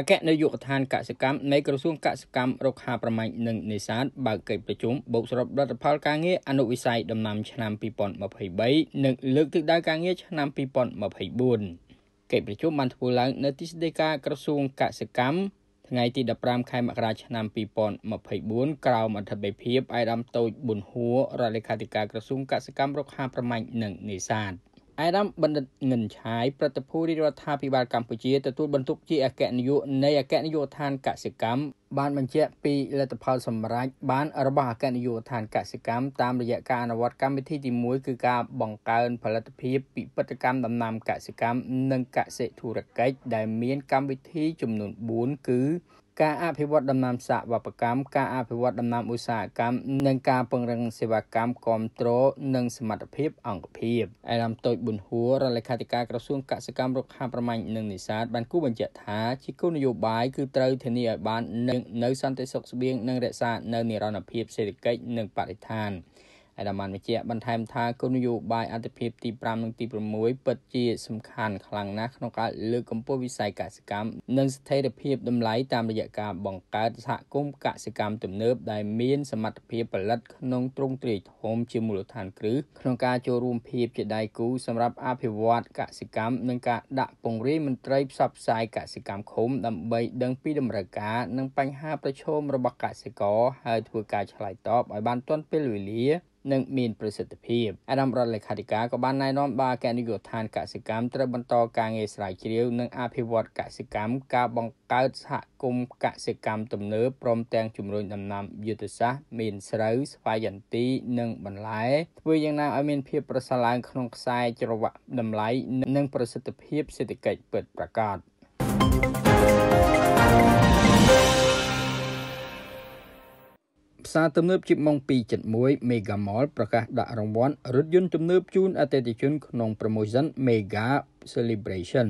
អគ្គនាយកដ្ឋានកសិកម្មនៃក្រសួងកសិកម្មរុក្ខាប្រមាញ់និងនេសាទបើកកិច្ចប្រជុំបូកសរុបលទ្ធផលការងារអនុវិស័យដំណាំឆ្នាំ2023និងលើកទិសដៅការងារឆ្នាំ2024កិច្ចប្រជុំបានធ្វើឡើងនៅទីស្តីការក្រសួងកសិកម្មថ្ងៃទី15ខែមករាឆ្នាំ2024ក្រោមអធិបតីភាពឯកឧត្តមតូចប៊ុនហួររដ្ឋលេខាធិការក្រសួងកសិកម្មរុក្ខាប្រមាញ់និងនេសាទ។អាដាមបណ្ឌិតនិនឆាយប្រតិភូរាជរដ្ឋាភិបាលកម្ពុជាទទួលបន្ទុកជាអគ្គនាយកនៃអគ្គនាយកដ្ឋានកសិកម្មបានបញ្ជាក់ពីលទ្ធផល សម្រេចបានរបស់អគ្គនាយកដ្ឋានកសិកម្មតាមរយៈការអនុវត្តកម្មវិធីទី1គឺការបង្កើន ផលិតភាពពិពិធកម្មដំណាំកសិកម្មនិងកសិធុរកិច្ចដែលមានកម្មវិធីចំនួន4គឺការអភិវឌ្ឍដំណាំសាកវប្បកម្មការអភិវឌ្ឍដំណាំឧស្សាហកម្មនិងការពង្រឹងសេវាកម្មគ្រប់គ្រងនិងសមត្ថភាពអង្គភាពឯកឧត្តមតូចប៊ុនហួររដ្ឋលេខាធិការក្រសួងកសិកម្មរុក្ខាប្រមាញ់និងនេសាទបានគូបញ្ជាក់ថាជាគោលនយោបាយគឺត្រូវធានាឲ្យបាននៅសន្តិសុខស្បៀងនិងរក្សានៅនិរន្តរភាពសេដ្ឋកិច្ចនិងបរិស្ថាន។ឯដាមានបញ្ជាក់បន្ថែមថាគោលនយោបាយអន្តរជាតិទី5និងទី6ពិតជាសំខាន់ខ្លាំងណាស់ក្នុងការលើកកម្ពស់វិស័យកសិកម្មនិងស្ថិរភាពតម្លៃតាមរយៈការបង្កើតសហគមន៍កសិកម្មទំនើបដែលមានសមត្ថភាពផលិតក្នុងទ្រង់ទ្រាយធំជាមូលដ្ឋានគ្រឹះក្នុងការចូលរួមភាពជាដៃគូសម្រាប់អភិវឌ្ឍកសិកម្មនិងការដាក់ពង្រាយមន្ត្រីផ្សព្វផ្សាយកសិកម្មឃុំដើម្បីដឹងពីតម្រូវការនិងបញ្ហាប្រឈមរបស់កសិករហើយធ្វើការឆ្លើយតបឲ្យបានទាន់ពេលវេលានិងមានប្រសិទ្ធភាពអាដាមរដ្ឋលេខាធិការក៏បានណែនាំបាគណិយោឋានកសិកម្មត្រូវបន្តការងារស្រាវជ្រាវនិងអភិវឌ្ឍកសិកម្មការបង្កើតសហគមន៍កសិកម្មទំនើបព្រមទាំងជំរុញដំណាំយុទ្ធសាស្ត្រមានស្រូវស្វាយន្ទីនិងបន្លែធ្វើយ៉ាងណាឲ្យមានភាពប្រសើរឡើងក្នុងខ្សែច្រវាក់តម្លៃនិង ប្រសិទ្ធភាពសេដ្ឋកិច្ចពិតប្រាកដ thank you ផ្សារទំនើបជីបម៉ុង2.1 Mega Mall ប្រកាសដាក់រង្វាន់រថយន្តទំនើបជូនអតិថិជនក្នុង Promotion Mega Celebration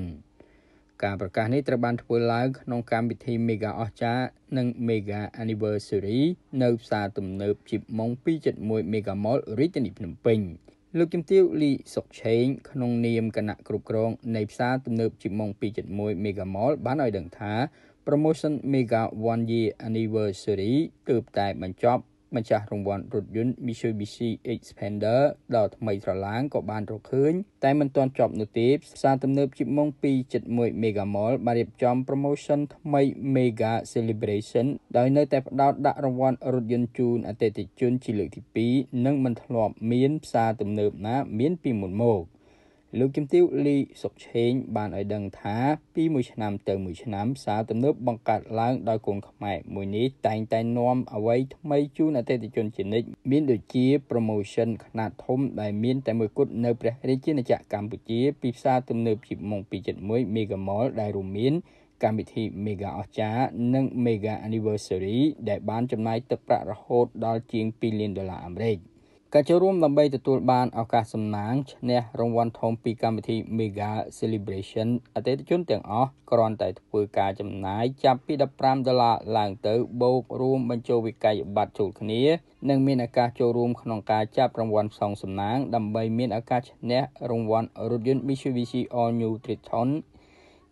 ការប្រកាសនេះត្រូវបានធ្វើឡើងក្នុងកម្មវិធី Mega អស្ចារ្យនិង Mega Anniversary នៅផ្សារទំនើបជីបម៉ុង2.1 Mega Mall រាជធានីភ្នំពេញលោកជំទាវលីសុកឆេងក្នុងនាមគណៈគ្រប់គ្រងនៃផ្សារទំនើបជីម៉ុង2.1 Mega Mall បានឲ្យដឹងថា Promotion Mega 1 Year Anniversary ទើបតែបញ្ចប់ម្ចាស់រង្វាន់រថយន្ត Mitsubishi Xpander ដ៏ថ្មីត្រឡាងក៏បានរកឃើញតែមិនទាន់ចប់នោះទេផ្សារទំនើបជីបម៉ុង271 Mega Mall បានរៀបចំ promotion ថ្មី Mega Celebration ដោយនៅ តែផ្ដោតដាក់រង្វាន់រថយន្តជូនអតិថិជន ជាលើកទី2និងមិនធ្លាប់មានផ្សារទំនើបណាមានពីមុនមក។លោកជំទាវលីសុកឆេងបានឲ្យដឹងថាពីមួយឆ្នាំទៅមួយឆ្នាំផ្សារទំនើបបង្កើតឡើងដោយកូនខ្មែរមួយនេះតែងតែនាំអ្វីថ្មីជូនអតិថិជនជានិច្ចមានដូចជា promotion ខ្នាតធំដែលមានតែមួយគត់នៅព្រះរាជាណាចក្រកម្ពុជាពីផ្សារទំនើបជីបម៉ុង271 Mega Mall ដែលរួមមានកម្មវិធី Mega អស្ចារ្យនិង Mega Anniversary ដែល បានចំណាយទឹកប្រាក់រហូតដល់ជាង2លានដុល្លារអាមេរិក។ការចូលរួមដើម្បីទទួលបានឱកាសសំណាងឈ្នះរង្វាន់ធំពីកម្មវិធី Mega Celebration អតិថិជនទាំងអស់គ្រាន់តែធ្វើការចំណាយចាប់ពី15ដុល្លារឡើងទៅបូករួមបញ្ចូលវិក័យប័ត្រចូលគ្នានិងមានឱកាសចូលរួម ក្នុងការចាប់រង្វាន់ផ្សងសំណាងដើម្បីមានឱកាសឈ្នះរង្វាន់រថយន្ត Mitsubishi All New Triton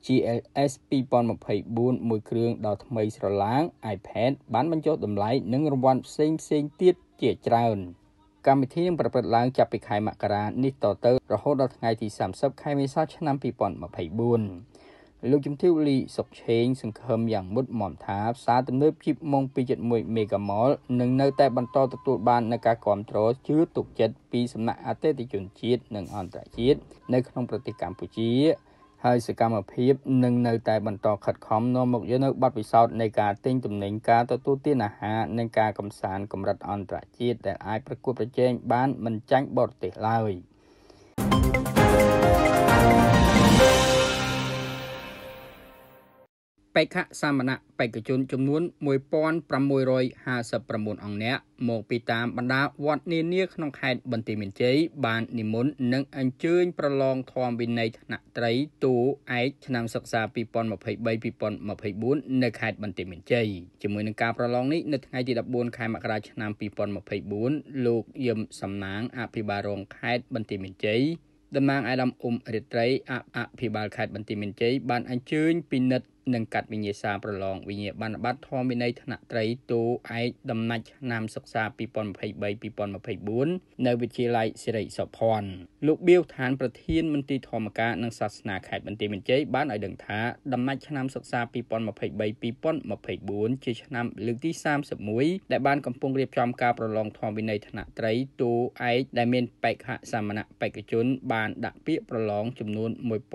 GLS 2024មួយគ្រឿងដ៏ថ្មីស្រឡាង iPad បានបញ្ចុះតម្លៃនិងរង្វាន់ផ្សេងៗទៀតជាច្រើន។កម្មវិធីនឹងប្រព្រឹត្តឡើងចាប់ពីខែមករានេះតទៅ រហូតដល់ថ្ងៃទី30ខែមេសាឆ្នាំ2024លោកជំទាវលីសុកឆេង សង្ឃឹមយ៉ាងមុតមមថាផ្សារទំនើបជីបម៉ុង2.1 Megamall នឹងនៅតែបន្តទទួលបាននូវការគ្រប់គ្រងជឿទុកចិត្តពីសំណាក់អតិថិជនជាតិនិងអន្តរជាតិនៅក្នុងប្រទេសកម្ពុជាហើយសកម្មភាពនឹងនៅតែបន្តខិតខំនាំមកយកនៅប័ណ្ណពិសោធន៍នៃការទិញទំនិញការទទួលទានអាហារនិងការកំសាន្តកម្រិតអន្តរជាតិដែលអាចប្រកួតប្រជែងបានមិនចាញ់បរទេសឡើយ។បេក្ខសាមណបេក្ខជន ចំនួន1659អង្គនាក់មក ពីតាមបណ្ដាវត្តនានាក្នុងខេត្តបន្ទាយមានជ័យបាននិមន្តនិងអញ្ជើញប្រឡងធម្មវិន័យថ្នាក់ត្រីទូឯកឆ្នាំសិក្សា2023-2024នៅខេត្តបន្ទាយមានជ័យជាមួយនឹងការប្រឡងនេះនៅថ្ងៃទី14ខែមករាឆ្នាំ2024លោកយឹមសំណាងអភិបាលរងខេត្តបន្ទាយមានជ័យតំណាងអាដាមអ៊ុំរិត្រីអភិបាលខេត្តបន្ទាយមានជ័យបានអញ្ជើញពិនិត្យនិងកាត់វិញ្ញាសាប្រឡងវិញ្ញាបនបត្រធម្មវិន័យថ្នាក់ត្រីទូឯកដំណាច់ឆ្នាំសិក្សា2023-2024នៅវិទ្យាល័យសិរិសុភ័ណ្ឌលោកបៀវឋានប្រធានមន្ទីរធម្មការនិងសាសនាខេត្តបន្ទាយមានជ័យបានឲ្យដឹងថាដំណាច់ឆ្នាំសិក្សា2023-2024ជាឆ្នាំលើកទី31ដែលបានកំពុងរៀបចំការប្រឡងធម្មវិន័យថ្នាក់ត្រីទូឯកដែលមានបេក្ខសាមណបេក្ខជនបានដាក់ពាក្យប្រឡងចំនួន1659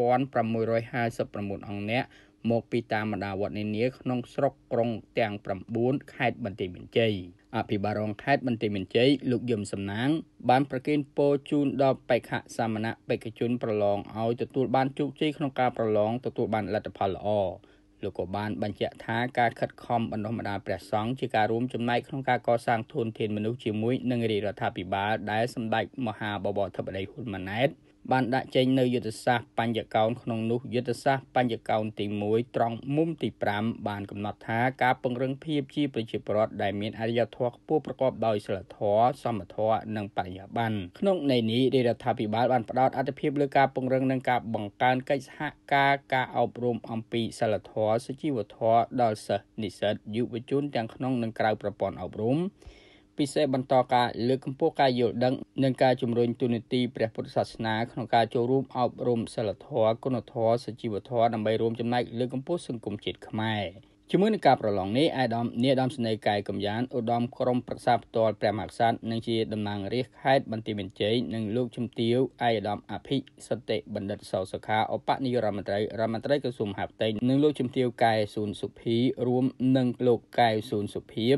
អង្គនាក់មកពីតាមបណ្ដាវត្តនានាក្នុងស្រុកក្រុងទាំង9ខេត្តបន្ទាយមានជ័យអភិបាលរងខេត្តបន្ទាយមានជ័យលោកយឹមសំណាង បានប្រគិនពោជូនដល់បេក្ខសាមណៈបេក្ខជនប្រឡងឲ្យទទួលបានជោគជ័យក្នុងការប្រឡងទទួលបានលទ្ធផលល្អលោកក៏បានបញ្ជាក់ថាការខិតខំបណ្ដុះបណ្ដាលព្រះសង្ឃជាការរួមចំណែកក្នុងការកសាងធនធានមនុស្សជាមួយនឹងរាជរដ្ឋាភិបាលដែលសម្ដេចមហាបវរធិបតីហ៊ុនម៉ាណែតបានដាក់ចេញនៅយុទ្ធសាស្ត្របញ្ញកោណក្នុងនោះយុទ្ធសាស្ត្របញ្ញកោណទី1ត្រង់មុំទី5បានកំណត់ថាការពង្រឹងភាពជាប្រជាពលរដ្ឋដែលមានអរិយធម៌ខ្ពស់ប្រកបដោយសីលធម៌សមធម៌និងបរិយាប័ន្នក្នុងន័យនេះរដ្ឋាភិបាលបានផ្តោតអធិភាពលើការពង្រឹងនិងការបង្កើនកិច្ចសហការការអប់រំអំពីសីលធម៌សុជីវធម៌ដល់សិស្សនិស្សិតយុវជនទាំងក្នុងនិងក្រៅប្រព័ន្ធអប់រំពិសេសបន្តការលើកកម្ពស់ការយល់ដឹងនិងការជំរុញទូនីតិព្រះពុទ្ធសាសនាក្នុងការចូលរួមអប់រំសិលធម៌គុណធម៌សជីវធម៌ដើម្បីរួមចំណែកលើកកម្ពស់សង្គមជាតិខ្មែរជាមួយនឹងការប្រឡងនេះអាយដាមនាយដាមស្នេហ៍កាយកំយ៉ានឧត្តមក្រុមប្រឹក្សាផ្ទាល់ព្រះមហាក្សត្រនិងជាតំណាងរាជខេត្តបន្ទាយមានជ័យនិងលោកជំទាវអាយដាមអភិសតិបណ្ឌិតសោសុខាឧបនាយករដ្ឋមន្ត្រីរដ្ឋមន្ត្រីក្រសួងមហាផ្ទៃនិងលោកជំទាវកែស៊ូនសុភីរួមនឹងលោកកែស៊ូនសុភី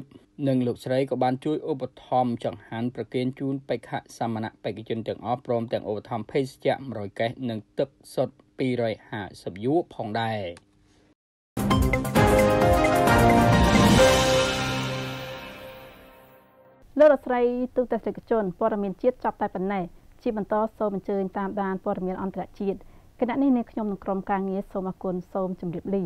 និងលោកស្រីក៏បានជួយឧបត្ថម្ភចង្ហាន់ប្រគេនជូនបេក្ខសមណបេក្ខជន ទាំងអស់ព្រមទាំងឧបត្ថម្ភភេសជ្ជៈ100កេសនិងទឹកសុទ្ធ250យួរផងដែរលោករដ្ឋស្រីទូតសេចក្ដីជនព័ត៌មានជាតិចប់តែប៉ុណ្ណេះជាបន្តសូមអញ្ជើញតាមដានព័ត៌មានអន្តរជាតិគណៈនេះនាងខ្ញុំនឹងក្រុមការងារសូមអគុណសូមជម្រាបលា